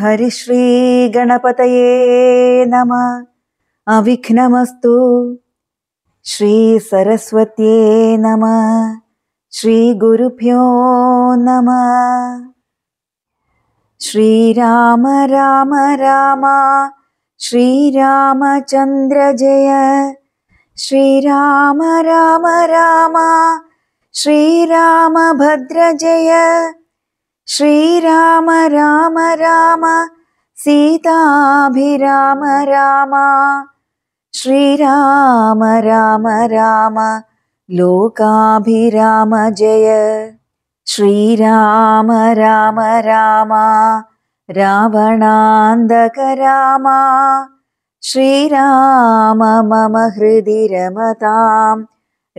हरिश्रीगणपतये नमः अविघ्नमस्तु श्रीसरस्वत्ये नमः श्रीगुरुभ्यो नमः श्रीराम राम राम जय श्रीराम राम राम श्रीराम जय श्रीराम राम राम सीताभिराम राम श्रीराम राम राम लोकाभिराम जय श्रीराम राम राम रावणान्दक राम श्रीराम मम हृदि रमतां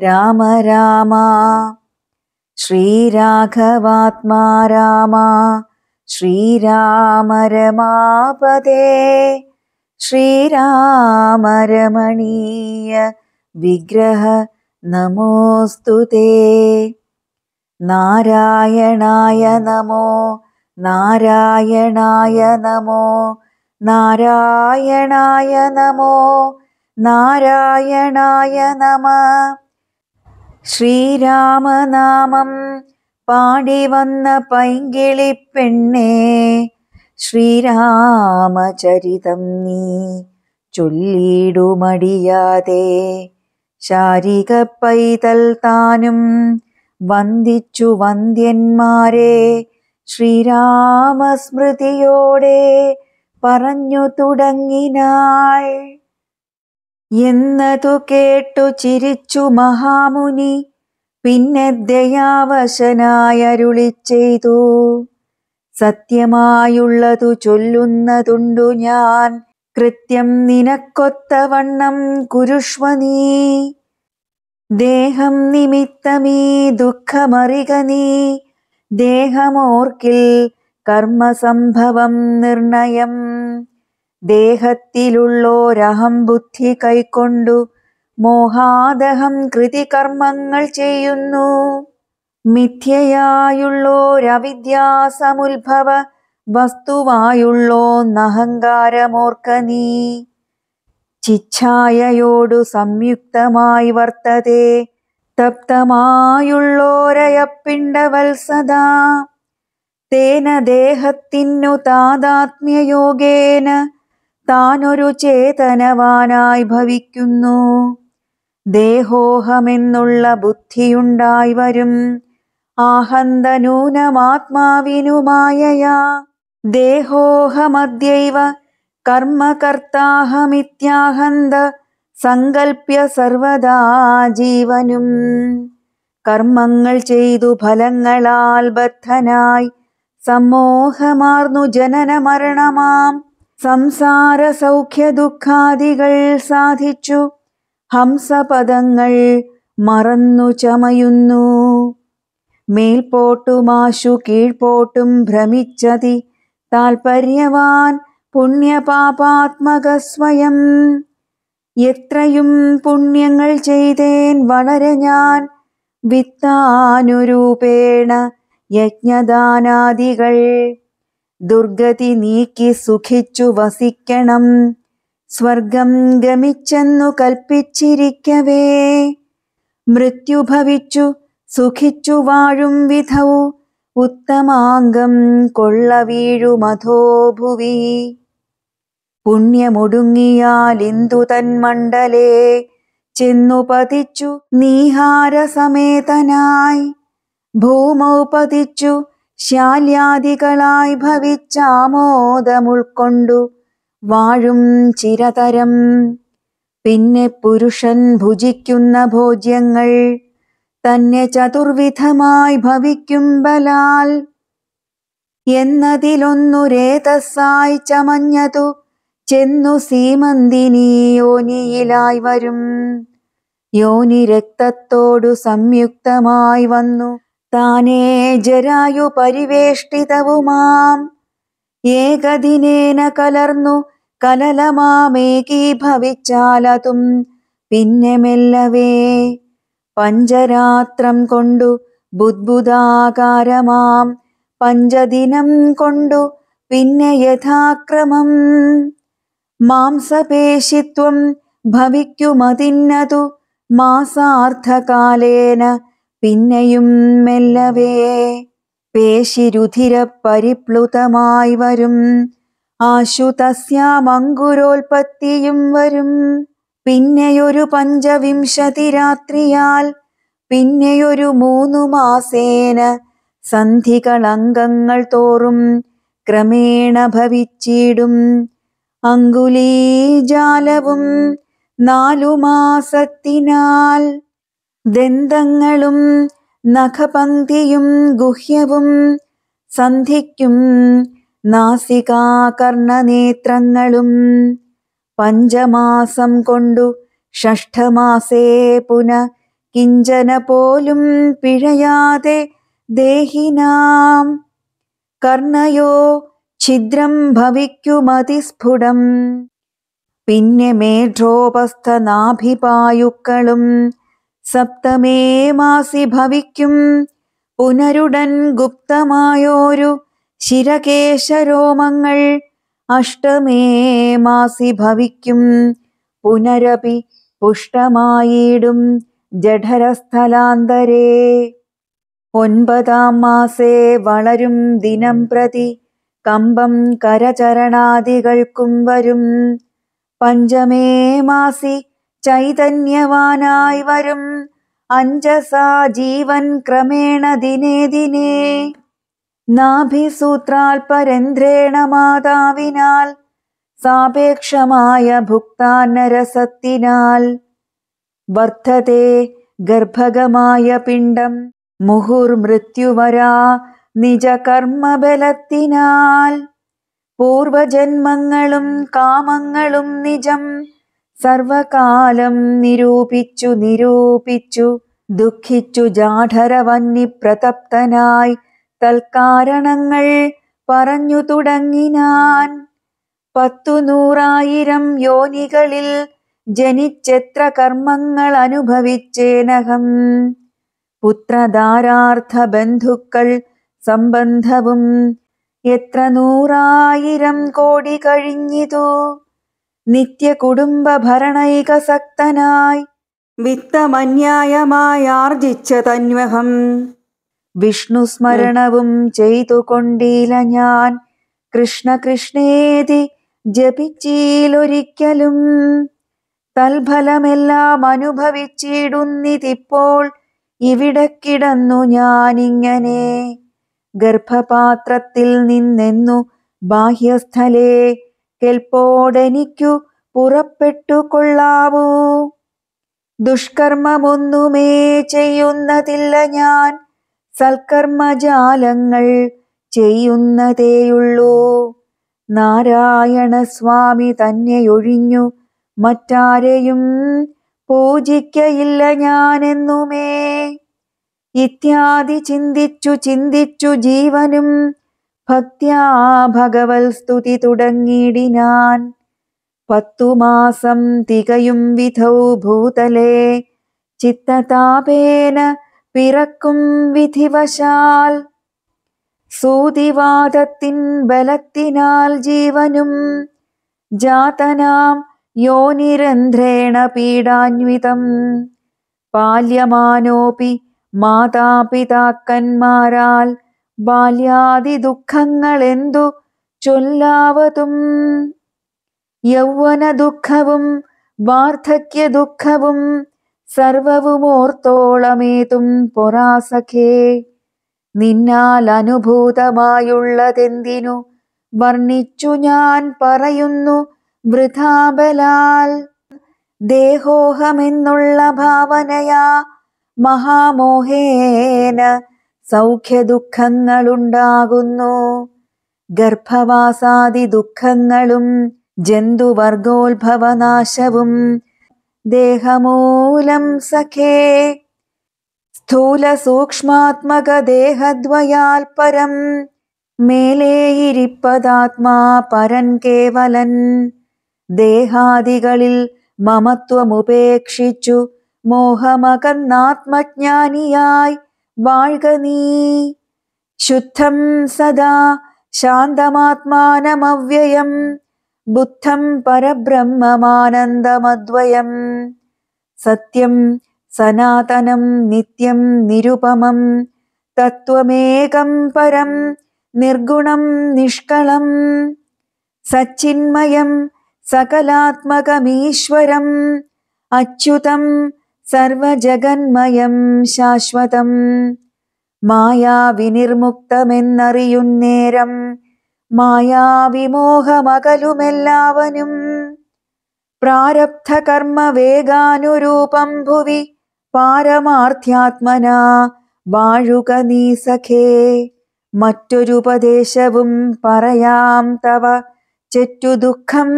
राम राम श्रीराघवात्मा रामा श्रीरामरमापदे श्रीरामरमणीय विग्रह नमोऽस्तु ते नारायणाय नमो नारायणाय नमो नारायणाय नमो नारायणाय नमः ശ്രീരാമനാമം പാടി വന്ന പൈങ്കിളി പെണ്ണേ ശ്രീരാമചരിതം നീ ചൊല്ലിടുമടിയാതെ ശാരിക പൈതൽ താനും വന്ദിച്ചു വന്ധ്യന്മാരെ ശ്രീരാമസ്മൃതിയോടെ പറഞ്ഞു തുടങ്ങിനാൾ എന്നതു കേട്ടു ചിരിച്ചു മഹാമുനി പിന്നെ ദയാവശനായരുളി ചെയ്തു സത്യമായുള്ളതു ചൊല്ലുന്നതുണ്ടു ഞാൻ കൃത്യം നിനക്കൊത്തവണ്ണം കുരുഷ്വനീ ദേഹം നിമിത്തമീ ദുഃഖമറിക നീ ദേഹമോർക്കിൽ കർമ്മസംഭവം നിർണയം ദേഹത്തിലുള്ളോരഹം ബുദ്ധി കൈക്കൊണ്ടു മോഹാദഹം കർമ്മങ്ങൾ ചെയ്യുന്നു മിഥ്യയായുള്ളോരവിദ്യാസമുത്ഭവ വസ്തുവായുള്ളോ നഹങ്കാരമോർക്ക നീ ചിച്ഛായയോടു സംയുക്തമായി വർത്തതേ തപ്തമായുള്ളോരയപ്പിണ്ടവത്സദാ തേന ദേഹത്തിനു താതാത്മ്യയോഗേന താൻ ഒരു ചേതനവാനായി ഭവിക്കുന്നു ദേഹോഹമെന്നുള്ള ബുദ്ധിയുണ്ടായി വരും ആഹന്തനൂനമാത്മാവിനുമായയാ ദേഹോഹമദ്യൈവ കർമ്മകർത്താഹമിത്യാഹന്ത സങ്കൽപ്യ സർവദാ ജീവനും കർമ്മങ്ങൾ ചെയ്തു ഫലങ്ങളാൽ ബദ്ധനായി സമ്മോഹമാർന്നു ജനന മരണമാം സംസാര സൗഖ്യ ദുഃഖാദികൾ സാധിച്ചു ഹംസപദങ്ങൾ മറന്നു ചമയുന്നു മേൽപോട്ടുമാശു കീഴ്പോട്ടും ഭ്രമിച്ചതി താൽപര്യവാൻ പുണ്യപാപാത്മക സ്വയം എത്രയും പുണ്യങ്ങൾ ചെയ്തേൻ വളരെ ഞാൻ വിത്താനുരൂപേണ യജ്ഞദാനാദികൾ ദുർഗതി നീക്കി സുഖിച്ചു വസിക്കണം സ്വർഗം ഗമിച്ചെന്നു കൽപ്പിച്ചിരിക്കവേ മൃത്യുഭവിച്ചു സുഖിച്ചു വാഴും വിധൗ ഉത്തമാംഗം കൊള്ള വീഴുമധോ ഭുവി പുണ്യമൊടുങ്ങിയാൽ ഇന്ദു തന്മണ്ഡലേ ചെന്നു പതിച്ചു നീഹാരസമേതനായി ഭൂമൗ പതിച്ചു ശാല്യാദികളായി ഭവിച്ചാമോദമുൾക്കൊണ്ടു വാഴും ചിരതരം പിന്നെ പുരുഷൻ ഭുജിക്കുന്ന ഭോജ്യങ്ങൾ തന്നെ ചതുർവിധമായി ഭവിക്കും ബലാൽ എന്നതിലൊന്നു രേതസ്സായി ചമഞ്ഞതു ചെന്നു സീമന്തിനി യോനിയിലായി വരും യോനി രക്തത്തോടു സംയുക്തമായി വന്നു താനേ ജരായു പരിവേഷ്ടിതവുമാം ഏകദിനേന കലർന്നു കലലമാമേകീഭവിച്ചാലതും പിന്നെ മെല്ലവേ പഞ്ചരാത്രം കൊണ്ടു ബുദ്ബുദാകാരമാം പഞ്ചദിനം കൊണ്ടു പിന്നെ യഥാക്രമം മാംസപേശിത്വം ഭവിക്കുമതിന്നതു മാസാർദ്ധകാലേന പിന്നെയും മെല്ലവേ പരിപ്ലുതമായി വരും ആശുതസ്യാമങ്കുരോൽപത്തിയും വരും പിന്നെയൊരു പഞ്ചവിംശതി രാത്രിയാൽ പിന്നെയൊരു മൂന്നു മാസേന സന്ധികൾ അംഗങ്ങൾ തോറും ക്രമേണ ഭവിച്ചിടും അങ്കുലീജാലവും മാസത്തിനാൽ ദന്തങ്ങളും നഖപന്തിയും ഗുഹ്യവും സന്ധിക്കും നാസികാകർണനേത്രങ്ങളും പഞ്ചമാസം കൊണ്ടു ഷഷ്ഠമാസേ പുന കിഞ്ചന പോലും പിഴയാതെ ദേഹിനാം കർണയോ ഛിദ്രം ഭവിക്കുമതിസ്ഫുടം പിന്നെ മേഘോപസ്ഥനാഭിപായുക്കളും സപ്തമേ മാസി ഭവിക്കും പുനരുടൻ ഗുപ്തമായോരു ശിരകേശരോമങ്ങൾ അഷ്ടമേ മാസി ഭവിക്കും പുനരപി പുഷ്ടമായിടും ജഠരസ്ഥലാന്തരേ ഒൻപതാം മാസേ വളരും ദിനം പ്രതി കമ്പം കരചരണാദികൾക്കും വരും പഞ്ചമേ മാസി ചൈതന്യവാനായി വരും അഞ്ചസാ ജീവൻ ക്രമേണ ദിനേ ദിനേ നാഭിസൂത്രാൽ പരേന്ദ്രേണ മാതാവിനാൽ സാപേക്ഷമായ ഭുക്താനരസത്തിനാൽ വർദ്ധത്തെ ഗർഭകമായ പിണ്ടം മുഹുർമൃത്യുവരാ നിജകർമ്മബലത്തിനാൽ പൂർവജന്മങ്ങളും കാമങ്ങളും നിജം സർവകാലം നിരൂപിച്ചു നിരൂപിച്ചു ദുഃഖിച്ചു ജാഠരവന്നി പ്രതപ്തനായി തൽക്കാരണങ്ങൾ പറഞ്ഞു തുടങ്ങിനാൻ പത്തു നൂറായിരം യോനികളിൽ ജനിച്ചെത്ര കർമ്മങ്ങൾ അനുഭവിച്ചേനഹം പുത്രധാരാർത്ഥ ബന്ധുക്കൾ സംബന്ധവും എത്ര നൂറായിരം കോടി കഴിഞ്ഞിതു നിത്യ കുടുംബ ഭരണൈകസക്തനായി വിത്തമന്യായമായി ആർജിച്ച തന്വഹം വിഷ്ണു സ്മരണവും ചെയ്തു കൊണ്ടില്ല ഞാൻ കൃഷ്ണ കൃഷ്ണേതി ജപിച്ചീലൊരിക്കലും തൽഫലമെല്ലാം അനുഭവിച്ചിടുന്നിതിപ്പോൾ ഇവിടെ കിടന്നു ഞാനിങ്ങനെ ഗർഭപാത്രത്തിൽ നിന്നെന്നു ബാഹ്യസ്ഥലേ കേൾപ്പോടെനിക്കു പുറപ്പെട്ടു കൊള്ളാവൂ ദുഷ്കർമ്മമൊന്നുമേ ചെയ്യുന്നതില്ല ഞാൻ സൽക്കർമ്മജാലങ്ങൾ ചെയ്യുന്നതേയുള്ളൂ നാരായണ സ്വാമി തന്നെയൊഴിഞ്ഞു മറ്റാരെയും പൂജിക്കയില്ല ഞാനെന്നുമേ ഇത്യാദി ചിന്തിച്ചു ചിന്തിച്ചു ജീവനും ഭക്ത്യാ ഭഗവൽ സ്തുതി തുടങ്ങിയിടിനാൻ പത്തുമാസം തികയും വിധൗ ഭൂതലേ ചിത്തതാപേന പിറക്കും വിധിവശാൽ സൂതിവാദത്തിൻ ബലത്തിനാൽ ജീവനും ജാതനാം യോനിരന്ധ്രേണ പീഡാന്വിതം പാല്യമാനോപി മാതാപിതാക്കന്മാരാൽ ബാല്യാദി ദുഃഖങ്ങൾ എന്തു ചൊല്ലാവതും യൗവന ദുഃഖവും വാർദ്ധക്യ ദുഃഖവും സർവവുമോർത്തോളമേതും പൊറാസഖേ നിന്നാൽ അനുഭൂതമായുള്ളതെന്തിനു വർണ്ണിച്ചു ഞാൻ പറയുന്നു വൃഥാബലാൽ ദേഹോഹമെന്നുള്ള ഭാവനയാ മഹാമോഹേന സൗഖ്യ സൗഖ്യദുഃഖങ്ങളുണ്ടാകുന്നു ഗർഭവാസാദി ദുഃഖങ്ങളും ജന്തുവർഗോത്ഭവനാശവും ദേഹമൂലം സഖേ സ്ഥൂല ദേഹദ്വയാൽ പരം മേലേയിരിപ്പതാത്മാ പരൻ കേവലൻ ദേഹാദികളിൽ മമത്വമുപേക്ഷിച്ചു മോഹമകന്നാത്മജ്ഞാനിയായി शुद्धं सदा बुद्धं परब्रह्ममानन्दमद्वयम् सत्यं सनातनं नित्यं निरुपमं तत्त्वमेकं परं निर्गुणं निष्कळं सच्चिन्मयं सकलात्मकमीश्वरम् अच्युतं സർവജഗന്മയം ശാശ്വതം മായാവിനിർമുക്തമെന്നറിയുന്നേരം മായാവിമോഹമകലുമെല്ലാവനും പ്രാരബ്ധകർമ്മ വേഗാനുരൂപം ഭുവി പാരമാർത്ഥ്യാത്മന വാഴുക നീ സഖേ മറ്റൊരുപദേശവും പറയാം തവ ചെറ്റു ദുഃഖം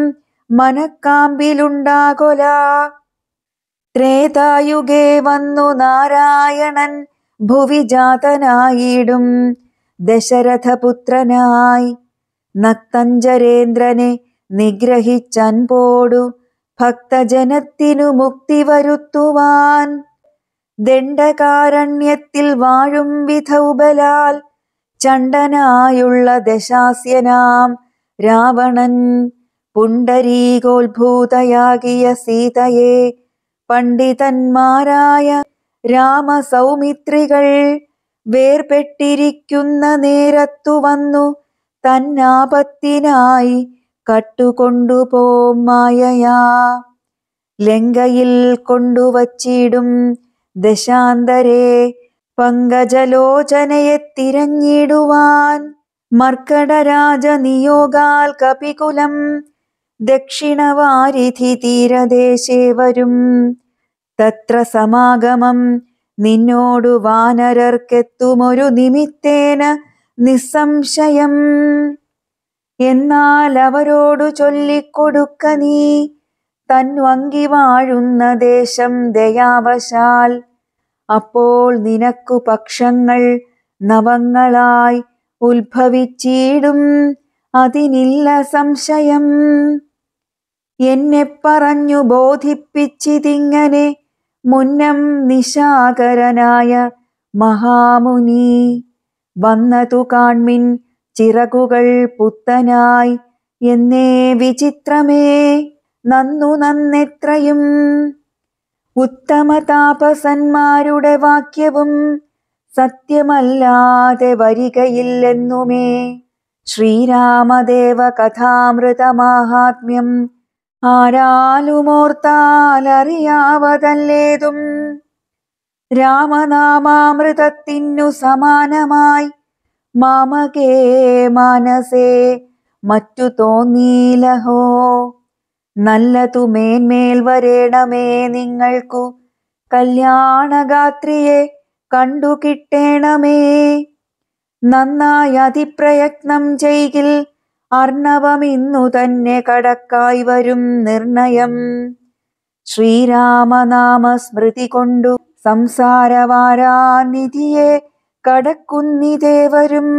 മനക്കാമ്പിലുണ്ടാകൊല ത്രേതായുഗേ വന്നു നാരായണൻ ഭുവി ജാതനായിടും ദശരഥപുത്രനായി നക്തഞ്ചരേന്ദ്രനെ നിഗ്രഹിച്ചൻ പോടു ഭക്തജനത്തിനു മുക്തി വരുത്തുവാൻ ദണ്ഡകാരണ്യത്തിൽ വാഴും വിധൗബലാൽ ചണ്ടനായുള്ള ദശാസ്യനാം രാവണൻ പുണ്ടരീകോത്ഭൂതയാകിയ സീതയെ പണ്ഡിതന്മാരായ രാമസൗമിത്രികൾ വേർപെട്ടിരിക്കുന്ന നേരത്തു വന്നു തന്നാപത്തിനായി കട്ടുകൊണ്ടുപോം ലങ്കയിൽ കൊണ്ടുവച്ചിടും ദശാന്തരെ പങ്കജലോചനയെ തിരഞ്ഞിടുവാൻ മർക്കടരാജ നിയോഗാൽ കപികുലം ദക്ഷിണവാരിധി തീരദേശേ വരും തത്ര സമാഗമം നിന്നോടു വാനരർക്കെത്തുമൊരു നിമിത്തേന നിസ്സംശയം എന്നാൽ അവരോടു ചൊല്ലിക്കൊടുക്ക നീ തന്വങ്കി വാഴുന്ന ദേശം ദയാവശാൽ അപ്പോൾ നിനക്കു പക്ഷങ്ങൾ നവങ്ങളായി ഉത്ഭവിച്ചിടും അതിനില്ല സംശയം എന്നെ പറഞ്ഞു ബോധിപ്പിച്ചിതിങ്ങനെ മുന്നം നിശാകരനായ മഹാമുനി വന്നതു കാൺമിൻ ചിറകുകൾ പുത്തനായി എന്നേ വിചിത്രമേ നന്നു നന്നെത്രയും ഉത്തമ താപസന്മാരുടെ വാക്യവും സത്യമല്ലാതെ വരികയില്ലെന്നുമേ ശ്രീരാമദേവ കഥാമൃതമാഹാത്മ്യം ആരാലുമോർത്താലറിയാവതല്ലേതും രാമനാമാമൃതത്തിനു സമാനമായി മാമകേ മനസേ മറ്റു തോന്നീലഹോ നല്ലതു മേന്മേൽ വരേണമേ നിങ്ങൾക്കു കല്യാണഗാത്രിയെ കണ്ടുകിട്ടേണമേ നന്നായി അതിപ്രയത്നം ചെയ്യിൽ അർണവമിന്നു തന്നെ കടക്കായി വരും നിർണയം ശ്രീരാമനാമ സ്മൃതി കൊണ്ടു സംസാരവാരാനിധിയെ കടക്കുന്നിതേവരും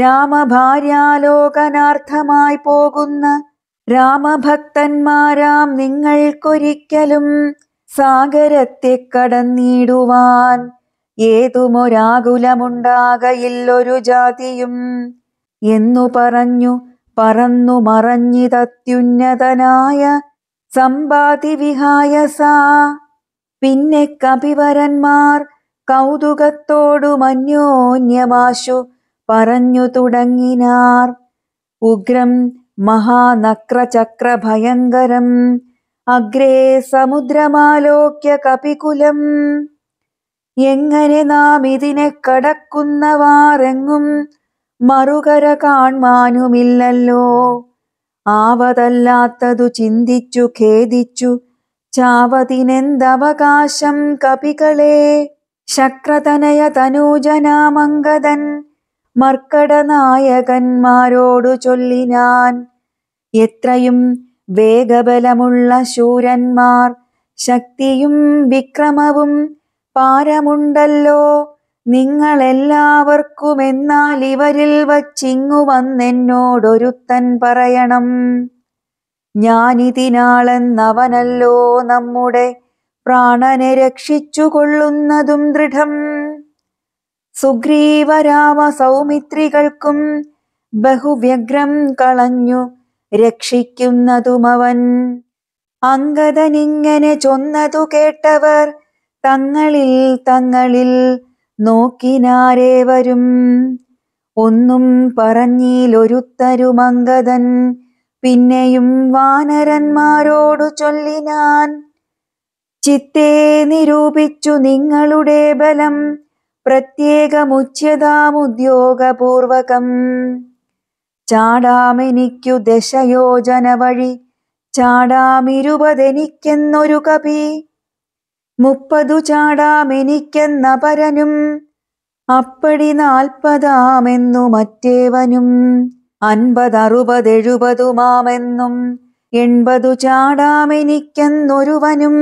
രാമഭാര്യാലോകനാർത്ഥമായി പോകുന്ന രാമഭക്തന്മാരാം നിങ്ങൾക്കൊരിക്കലും സാഗരത്തെ കടന്നിടുവാൻ ഏതുമൊരാകുലമുണ്ടാകയില്ലൊരു ജാതിയും എന്നു പറഞ്ഞു പറന്നു മറഞ്ഞിതത്യുന്നതനായ സമ്പാതിവിഹായ സാ പിന്നെ കപിവരന്മാർ കൗതുകത്തോടുമന്യോന്യമാശു പറഞ്ഞു തുടങ്ങിനാർ ഉഗ്രം മഹാനക്രചക്രഭയങ്കരം അഗ്രേ സമുദ്രമാലോക്യ കപികുലം എങ്ങനെ നാം ഇതിനെ കടക്കുന്നവാറെങ്ങും മറുകര കാൺമാനുമില്ലല്ലോ ആവതല്ലാത്തതു ചിന്തിച്ചു ഖേദിച്ചു ചാവതിനെന്തവകാശം കപികളെ ശക്രതനയ തനൂജനാമംഗതൻ മർക്കടനായകന്മാരോടു ചൊല്ലിനാൻ എത്രയും വേഗബലമുള്ള ശൂരന്മാർ ശക്തിയും വിക്രമവും പാരമുണ്ടല്ലോ നിങ്ങളെല്ലാവർക്കും എന്നാൽ ഇവരിൽ വച്ചിങ്ങു വന്നെന്നോടൊരുത്തൻ പറയണം ഞാനിതിനാളെന്നവനല്ലോ നമ്മുടെ പ്രാണനെ രക്ഷിച്ചു കൊള്ളുന്നതും ദൃഢം സുഗ്രീവരാമ സൗമിത്രികൾക്കും ബഹുവ്യഗ്രം കളഞ്ഞു രക്ഷിക്കുന്നതുമവൻ അങ്കദനിങ്ങനെ ചൊന്നതു കേട്ടവർ തങ്ങളിൽ തങ്ങളിൽ നോക്കിനാരേ വരും ഒന്നും പറഞ്ഞിലൊരുത്തരുമംഗതൻ പിന്നെയും വാനരന്മാരോടു ചൊല്ലിനാൻ ചിത്തേ നിരൂപിച്ചു നിങ്ങളുടെ ബലം പ്രത്യേകമുച്യതാമുദ്യോഗപൂർവകം ചാടാമെനിക്കു ദശയോജന വഴി ചാടാമിരുപതെനിക്കെന്നൊരു കപി മുപ്പതു ചാടാമെനിക്കെന്ന പരനും അപ്പടി നാൽപ്പതാമെന്നു മറ്റേവനും അൻപത് അറുപത് എഴുപതുമാമെന്നും എൺപതു ചാടാമെനിക്കെന്നൊരുവനും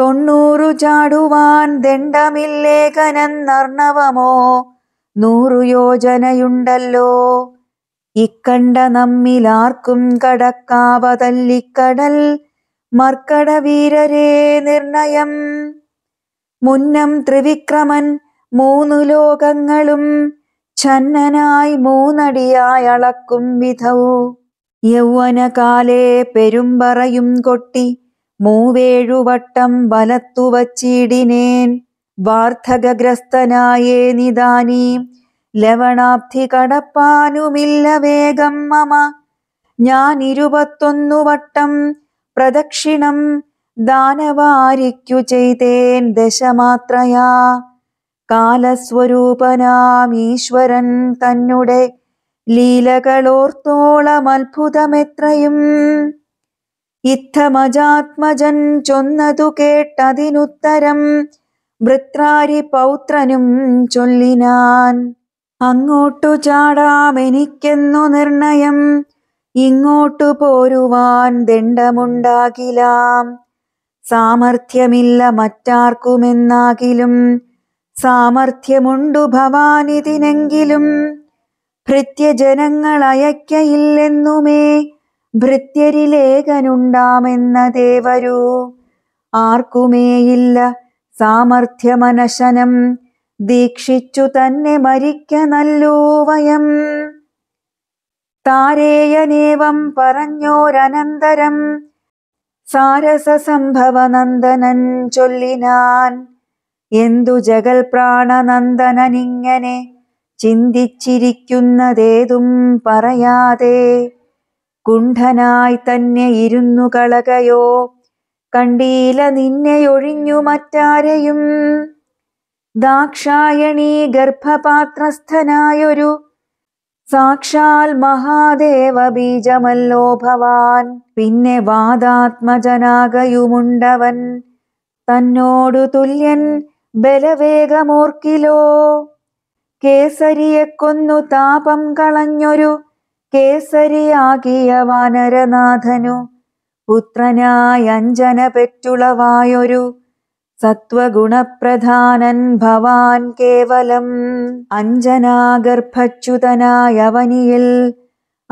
തൊണ്ണൂറു ചാടുവാൻ ദണ്ഡമില്ലേകനെന്നർണവമോ നൂറു യോജനയുണ്ടല്ലോ ഇക്കണ്ട നമ്മിലാർക്കും കടക്കാവതല്ലിക്കടൽ മർക്കടവീരരെ നിർണയം മുന്നം ത്രിവിക്രമൻ മൂന്നു ലോകങ്ങളും ചന്നനായി മൂന്നടിയായി അളക്കും വിധവു യൗവനകാലേ പെരുമ്പറയും കൊട്ടി മൂവേഴുവട്ടം വലത്തുവച്ചിടിനേൻ വാർദ്ധകഗ്രസ്തനായേ നിദാനീ ലവണാബ്ധി കടപ്പാനുമില്ല വേഗം മമ ഞാൻ ഇരുപത്തൊന്നു വട്ടം പ്രദക്ഷിണം ദാനവാരിക്കു ചെയ്തേൻ ദശമാത്രയാ കാലസ്വരൂപനാമീശ്വരൻ തന്നെ ലീലകളോർത്തോളം അത്ഭുതമെത്രയും ഇത്തമജാത്മജൻ ചൊന്നതു കേട്ടതിനുത്തരം വൃത്രാരി പൗത്രനും ചൊല്ലിനാൻ അങ്ങോട്ടു ചാടാമെനിക്കെന്നു നിർണയം ഇങ്ങോട്ടു പോരുവാൻ ദണ്ഡമുണ്ടാകിലാം സാമർഥ്യമില്ല മറ്റാർക്കുമെന്നാകിലും സാമർഥ്യമുണ്ടു ഭവാനിതിനെങ്കിലും ഭൃത്യജനങ്ങളയക്കയില്ലെന്നുമേ ഭൃത്യരിലേകനുണ്ടാമെന്ന ദേവരു ആർക്കുമേയില്ല സാമർഥ്യമനശനം ദീക്ഷിച്ചു തന്നെ മരിക്ക നല്ലോ വയം താരേയനേവം പറഞ്ഞോരനന്തരം സാരസസംഭവനന്ദനൻ ചൊല്ലിനാൻ എന്തു ജഗൽ പ്രാണനന്ദനനിങ്ങനെ ചിന്തിച്ചിരിക്കുന്നതേതും പറയാതെ കുണ്ഠനായി തന്നെ ഇരുന്നു കളകയോ കണ്ടീല നിന്നെയൊഴിഞ്ഞു മറ്റാരെയും ദാക്ഷായണീ ഗർഭപാത്രസ്ഥനായൊരു സാക്ഷാൽ മഹാദേവ ബീജമല്ലോ ഭവാൻ പിന്നെ വാദാത്മജനാകയുമുണ്ടവൻ തന്നോടു തുല്യൻ ബലവേഗമോർക്കിലോ കേസരിയെ കൊന്നു താപം കളഞ്ഞൊരു കേസരിയാകിയ വാനരനാഥനു പുത്രനായ അഞ്ജന പെറ്റുളവായൊരു സത്വഗുണപ്രധാനൻ ഭവാൻ കേവലം അഞ്ജനാഗർഭച്യുതനായ വനിയിൽ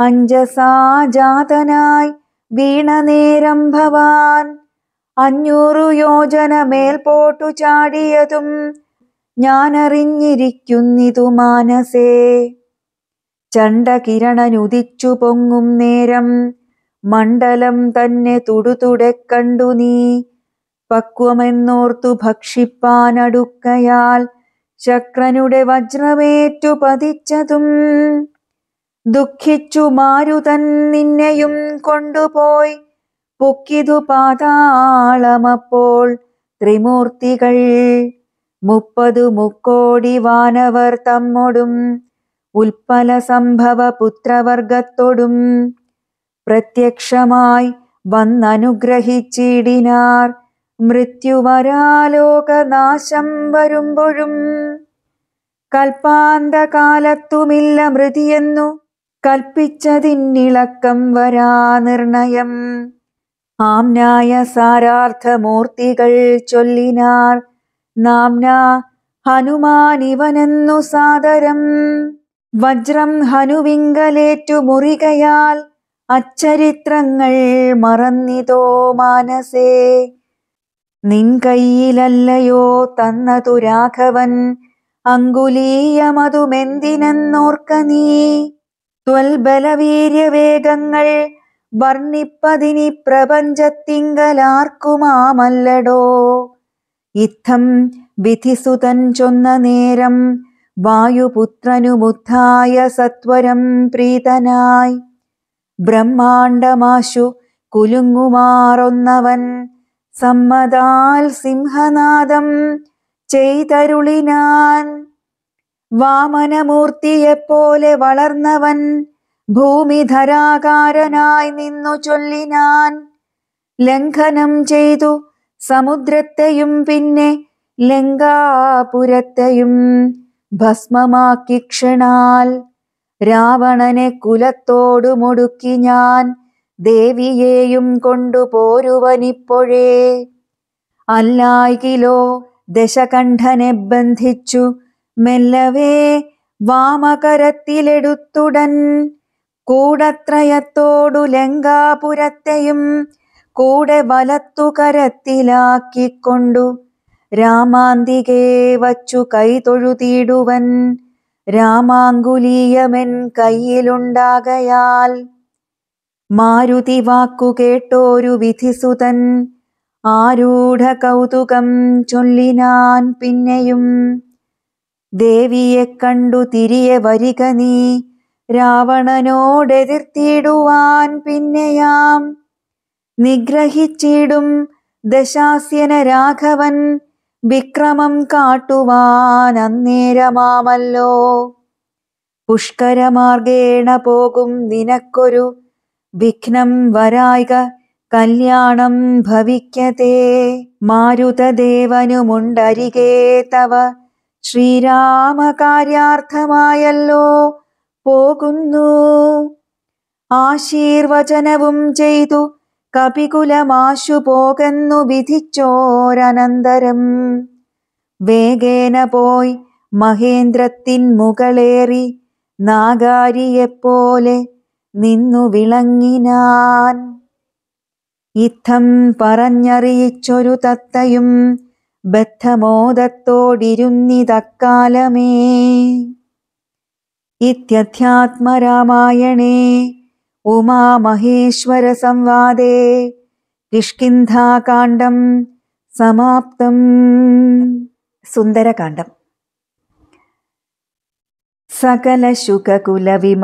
അഞ്ജസാജാതനായി വീണനേരം ഭവാൻ അഞ്ഞൂറു യോജന മേൽപോട്ടു ചാടിയതും ഞാനറിഞ്ഞിരിക്കുന്നിതു മാനസേ ചണ്ടകിരണനുദിച്ചു പൊങ്ങും നേരം മണ്ഡലം തന്നെ തുടുതുടെ കണ്ടു നീ പക്വമെന്നോർത്തു ഭക്ഷിപ്പാനടുക്കയാൽ ശക്രനുടെ വജ്രമേറ്റു പതിച്ചതും ദുഃഖിച്ചു മാരുതൻ നിന്നെയും കൊണ്ടുപോയി പൊക്കിതു പാതാളമപ്പോൾ ത്രിമൂർത്തികൾ മുപ്പതു മുക്കോടി വാനവർ തമ്മോടും ഉൽപ്പല സംഭവ പുത്രവർഗത്തോടും പ്രത്യക്ഷമായി വന്നനുഗ്രഹിച്ചിടിനാർ മൃത്യുവരാലോകനാശം വരുമ്പോഴും കൽപ്പാന്തകാലത്തുമില്ല മൃതിയെന്നു കൽപ്പിച്ചതിന്നിളക്കം വരാ നിർണയം ആംനായ സാരാർത്ഥമൂർത്തികൾ ചൊല്ലിനാർ നാംന ഹനുമാനിവനെന്നു സാദരം വജ്രം ഹനുവിങ്കലേറ്റു മുറികയാൽ അച്ചരിത്രങ്ങൾ മറന്നിതോ മാനസേ നിൻ തന്നതു രാഘവൻ അങ്കുലീയമതുമെന്തിനെന്നോർക്ക നീ ത്വൽബലവീര്യവേഗങ്ങൾ വർണ്ണിപ്പതിനി പ്രപഞ്ചത്തിങ്കലാർക്കുമാമല്ലടോ ഇത്തം വിധിസുതൻ ചൊന്ന നേരം വായുപുത്രനുമുദ്ധായ സത്വരം പ്രീതനായി ബ്രഹ്മാണ്ടമാശു കുലുങ്ങുമാറൊന്നവൻ സമ്മതാൽ സിംഹനാദം ചെയ്തരുളിനാൻ വാമനമൂർത്തിയെപ്പോലെ വളർന്നവൻ ഭൂമിധരാകാരനായി നിന്നു ചൊല്ലിനാൻ ലംഘനം ചെയ്തു സമുദ്രത്തെയും പിന്നെ ലങ്കാപുരത്തെയും ഭസ്മമാക്കി ക്ഷണാൽ രാവണനെ കുലത്തോടു മുടുക്കി ഞാൻ ദേവിയേയും കൊണ്ടു പോരുവനിപ്പോഴേ അല്ലായികിലോ ദശകണ്ഠനെ ബന്ധിച്ചു മെല്ലവേ വാമകരത്തിലെടുത്തുടൻ കൂടത്രയത്തോടു ലങ്കാപുരത്തെയും കൂടെ വലത്തുകരത്തിലാക്കിക്കൊണ്ടു രാമാന്തികേ വച്ചു കൈതൊഴുതിയിടുവൻ രാമാങ്കുലീയമെൻ കയ്യിലുണ്ടാകയാൽ മാരുതി വാക്കുകേട്ടോരു വിധിസുതൻ ആരൂഢ കൗതുകം ചൊല്ലിനാൻ പിന്നെയും ദേവിയെ കണ്ടു തിരിയെ വരിക നീ രാവണനോടെതിർത്തിയിടുവാൻ പിന്നെയാം നിഗ്രഹിച്ചിടും ദശാസ്യന രാഘവൻ വിക്രമം കാട്ടുവാൻ അന്നേരമാമല്ലോ പുഷ്കരമാർഗേണ പോകും നിനക്കൊരു വിഘ്നം വരായിക കല്യാണം ഭവിക്കതേ മാരുതദേവനുമുണ്ടരികേ തവ ശ്രീരാമകാര്യാർത്ഥമായല്ലോ പോകുന്നു ആശീർവചനവും ചെയ്തു കപികുലമാശു പോകുന്നു വിധിച്ചോരനന്തരം വേഗേന പോയി മഹേന്ദ്രത്തിൻ മുകളേറി നാഗാരിയെപ്പോലെ നിന്നു വിളങ്ങിനാൻ ഇത്തം പറഞ്ഞറിയിച്ചൊരു തത്തയും ബദ്ധമോദത്തോടിരുന്നിതക്കാലമേ ഇത്യധ്യാത്മരാമായണേ ഉമാമഹേശ്വര സംവാദേ കിഷ്കിന്ധാകാന്ഡം സമാപ്തം സുന്ദരകാന്ഡം सकलशुककुलविमलतिलकितकळेबरे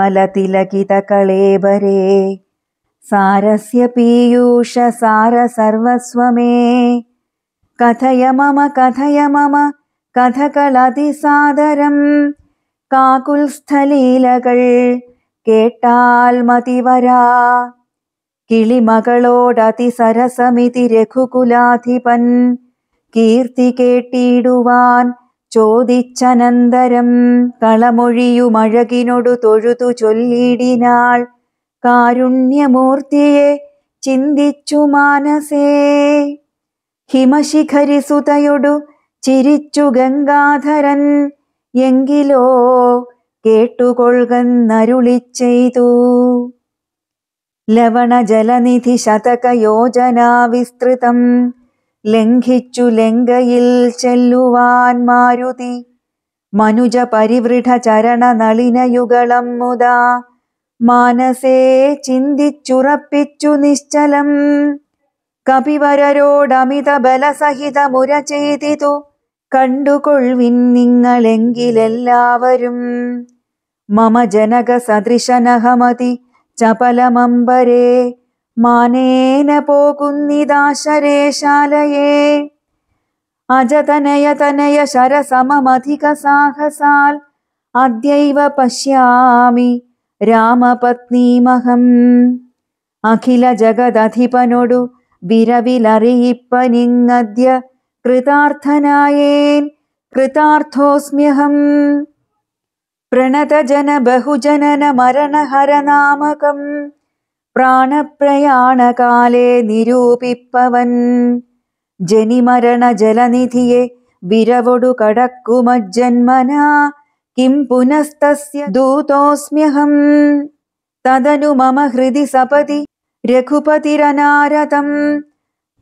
सारस्य पीयूष सारसर्वस्वमे कथय मम कथय मम कथकलतिसादरम् काकुल्स्थलीलगल् केटाल्मतिवरा किलिमगोडतिसरसमिति रघुकुलाधिपन् कीर्ति ചോദിച്ചനന്തരം കളമൊഴിയുമഴകിനൊടു തൊഴുതു ചൊല്ലിടിനാൾ കാരുണ്യമൂർത്തിയെ ചിന്തിച്ചു മാനസേ ഹിമശിഖരി സുതയൊടു ചിരിച്ചു ഗംഗാധരൻ എങ്കിലോ കേട്ടുകൊള്ളുന്നരുളി ചെയ്തു ലവണ ജലനിധി ശതക യോജനാ വിസ്തൃതം ലംഘിച്ചു ലങ്കയിൽ ചെല്ലുവാൻ മാരുതി മനുജ പരിവൃഢ ചരണ നളിനയുഗളം മുത മാനസേ ചിന്തിച്ചുറപ്പിച്ചു നിശ്ചലം കപിവരരോടമിത ബലസഹിതമുര ചെയ്തിതു കണ്ടുകൊൾവിൻ നിങ്ങളെങ്കിലെല്ലാവരും മമ ജനക സദൃശനഹമതി ചപലമംബരേ मानेन पोकुन्निदाशरेशालये अजतनयतनय शरसममधिकसाहसाल् अद्यैव पश्यामि रामपत्नीमहम् अखिलजगदधिपनोडु विरविलरिपनिङ्गद्य कृतार्थनायेन् कृतार्थोऽस्म्यहम् प्रणतजन बहुजनन मरणहरनामकम् प्राणप्रयाणकाले निरूपिपवन् जनिमरणजलनिधिये विरवडु कडक्कुमज्जन्मना किं पुनस्तस्य दूतोऽस्म्यहम् तदनु मम हृदि सपदि रघुपतिरनारतं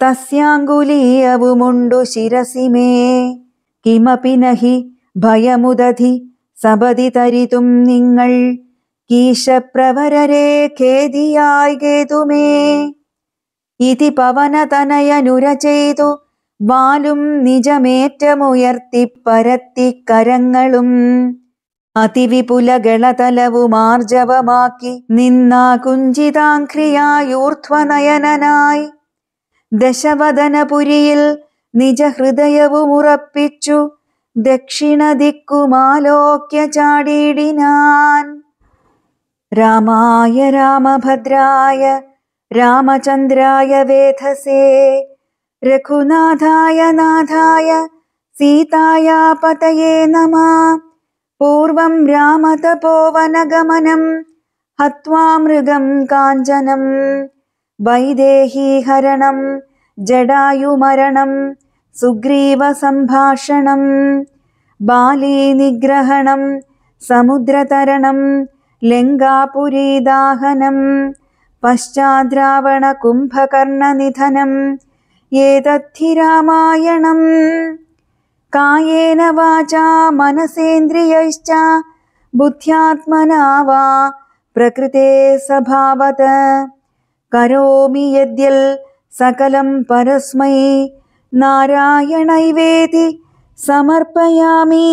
तस्याङ्गुलीयवुमुण्डु शिरसि मे किमपि नहि भयमुदधि सपदि तरितुं കീശപ്രവരരെ ഖേദിയായി കേതുമേ ഇതി പവനതനയനുര ചെയ്തു വാലും നിജമേറ്റമുയർത്തി പരത്തി കരങ്ങളും അതിവിപുലഗളതലവുമാർജവമാക്കി നിന്നാ കുഞ്ചിതാംഘ്രിയായൂർധ്വനയനായി ദശവദനപുരിയിൽ നിജഹൃദയവുമുറപ്പിച്ചു ദക്ഷിണ ദിക്കുമാലോക്യ ചാടിയിടിനാൻ रामाय रामभद्राय, रामचन्द्राय वेधसे रघुनाथाय नाथाय सीताया पतये नमः पूर्वं रामतपोवनगमनम् हत्वा मृगम् काञ्चनम् वैदेही हरणं सुग्रीवसम्भाषणम् बालीनिग्रहणम् समुद्रतरणम् लिङ्गापुरीदाहनम् पश्चाद्रावणकुम्भकर्णनिधनम् एतद्धि रामायणम् कायेन वाचा मनसेन्द्रियैश्च बुद्ध्यात्मना वा प्रकृते सभावत करोमि यद्यल् सकलं परस्मै नारायणैवेति समर्पयामि